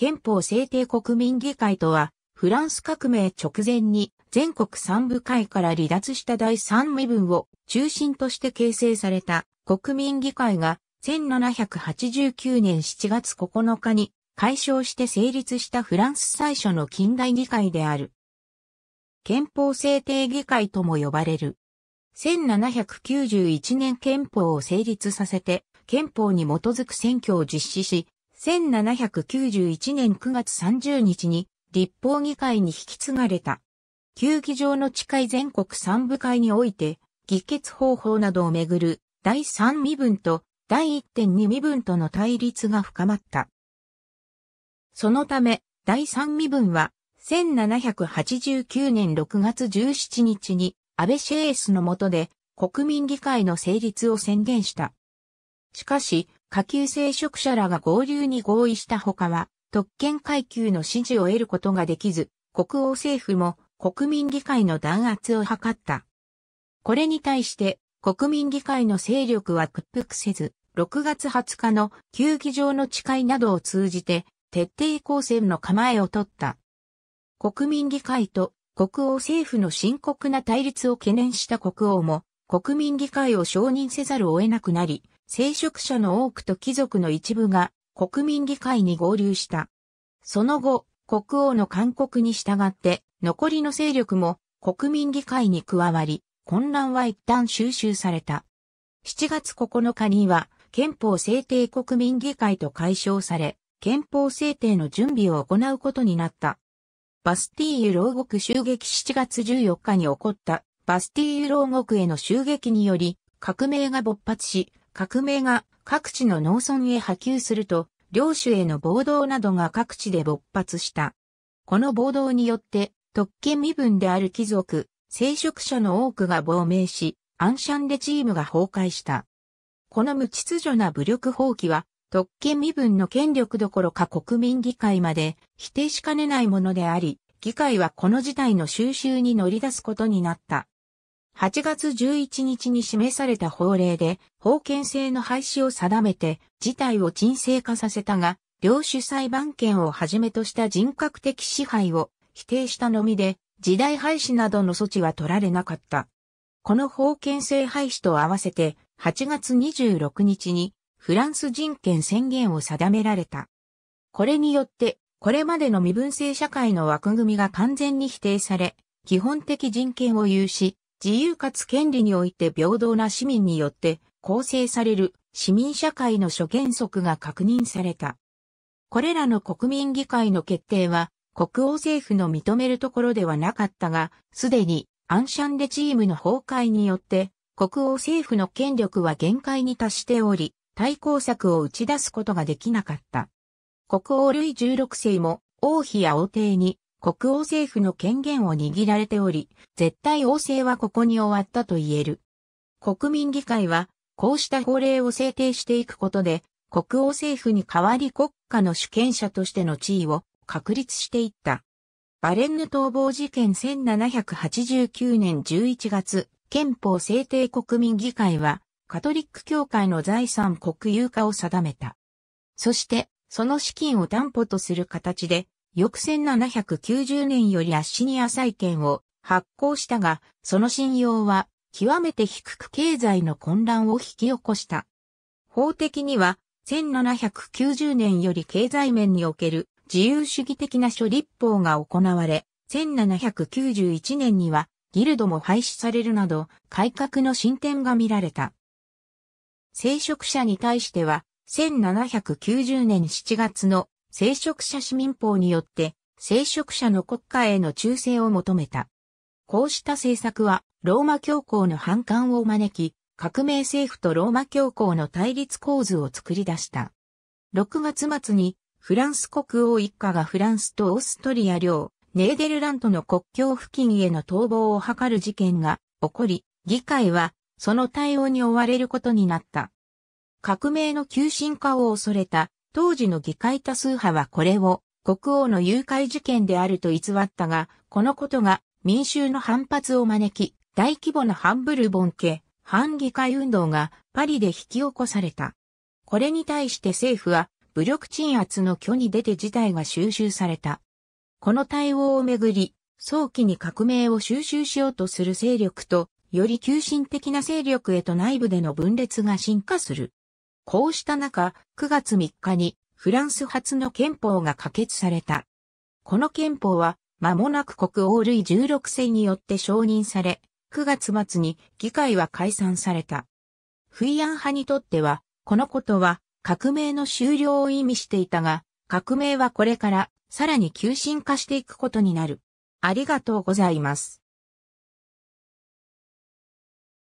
憲法制定国民議会とは、フランス革命直前に全国三部会から離脱した第三部分を中心として形成された国民議会が1789年7月9日に解消して成立したフランス最初の近代議会である。憲法制定議会とも呼ばれる。1791年憲法を成立させて憲法に基づく選挙を実施し、1791年9月30日に立法議会に引き継がれた。球技場の近い全国三部会において、議決方法などをめぐる第三身分と第1.2身分との対立が深まった。そのため、第三身分は、1789年6月17日に安倍シェースの下で国民議会の成立を宣言した。しかし、下級聖職者らが合流に合意したほかは、特権階級の支持を得ることができず、国王政府も国民議会の弾圧を図った。これに対して国民議会の勢力は屈服せず、6月20日の球技場の誓いなどを通じて徹底抗戦の構えを取った。国民議会と国王政府の深刻な対立を懸念した国王も国民議会を承認せざるを得なくなり、聖職者の多くと貴族の一部が国民議会に合流した。その後、国王の勧告に従って残りの勢力も国民議会に加わり、混乱は一旦収集された。7月9日には憲法制定国民議会と解消され、憲法制定の準備を行うことになった。バスティーユ牢獄襲撃7月14日に起こったバスティーユ牢獄への襲撃により革命が勃発し、革命が各地の農村へ波及すると、領主への暴動などが各地で勃発した。この暴動によって、特権身分である貴族、聖職者の多くが亡命し、アンシャンレチームが崩壊した。この無秩序な武力放棄は、特権身分の権力どころか国民議会まで否定しかねないものであり、議会はこの事態の収集に乗り出すことになった。8月11日に示された法令で、法権制の廃止を定めて、事態を沈静化させたが、領主裁判権をはじめとした人格的支配を否定したのみで、時代廃止などの措置は取られなかった。この法権制廃止と合わせて、8月26日にフランス人権宣言を定められた。これによって、これまでの身分制社会の枠組みが完全に否定され、基本的人権を有し、自由かつ権利において平等な市民によって構成される市民社会の諸原則が確認された。これらの国民議会の決定は国王政府の認めるところではなかったが、すでにアンシャンデチームの崩壊によって国王政府の権力は限界に達しており、対抗策を打ち出すことができなかった。国王ルイ16世も王妃や王帝に国王政府の権限を握られており、絶対王政はここに終わったと言える。国民議会は、こうした法令を制定していくことで、国王政府に代わり国家の主権者としての地位を確立していった。バレンヌ逃亡事件1789年11月、憲法制定国民議会は、カトリック教会の財産国有化を定めた。そして、その資金を担保とする形で、翌1790年よりアッシニア債券を発行したが、その信用は極めて低く経済の混乱を引き起こした。法的には1790年より経済面における自由主義的な処立法が行われ、1791年にはギルドも廃止されるなど改革の進展が見られた。聖職者に対しては1790年7月の聖職者市民法によって、聖職者の国家への忠誠を求めた。こうした政策は、ローマ教皇の反感を招き、革命政府とローマ教皇の対立構図を作り出した。6月末に、フランス国王一家がフランスとオーストリア領、ネーデルラントの国境付近への逃亡を図る事件が起こり、議会はその対応に追われることになった。革命の急進化を恐れた当時の議会多数派はこれを国王の誘拐事件であると偽ったが、このことが民衆の反発を招き、大規模な反ブルボン家、反議会運動がパリで引き起こされた。これに対して政府は武力鎮圧の挙に出て事態が収集された。この対応をめぐり、早期に革命を収集しようとする勢力と、より急進的な勢力へと内部での分裂が進化する。こうした中、9月3日にフランス初の憲法が可決された。この憲法は、間もなく国王類16世によって承認され、9月末に議会は解散された。フイアン派にとっては、このことは革命の終了を意味していたが、革命はこれからさらに急進化していくことになる。ありがとうございます。